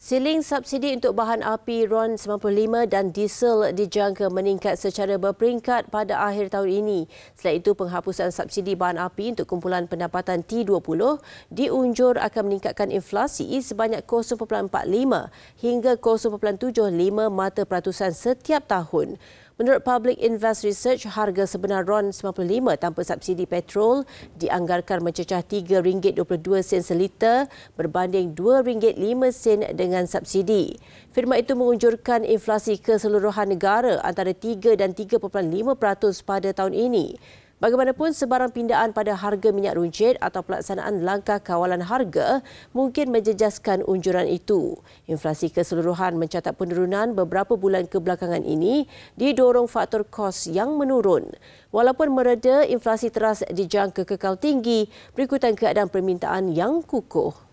Siling subsidi untuk bahan api RON95 dan diesel dijangka meningkat secara berperingkat pada akhir tahun ini. Selain itu, penghapusan subsidi bahan api untuk kumpulan pendapatan T20 diunjur akan meningkatkan inflasi sebanyak 0.45 hingga 0.75 mata peratusan setiap tahun. Menurut Public Invest Research, harga sebenar RON95 tanpa subsidi petrol dianggarkan mencecah RM3.22 sen seliter berbanding RM2.5 sen dengan subsidi. Firma itu mengunjurkan inflasi keseluruhan negara antara 3 dan 3.5% pada tahun ini. Bagaimanapun, sebarang pindaan pada harga minyak runcit atau pelaksanaan langkah kawalan harga mungkin menjejaskan unjuran itu. Inflasi keseluruhan mencatat penurunan beberapa bulan kebelakangan ini didorong faktor kos yang menurun. Walaupun mereda, inflasi teras dijangka kekal tinggi berikutan keadaan permintaan yang kukuh.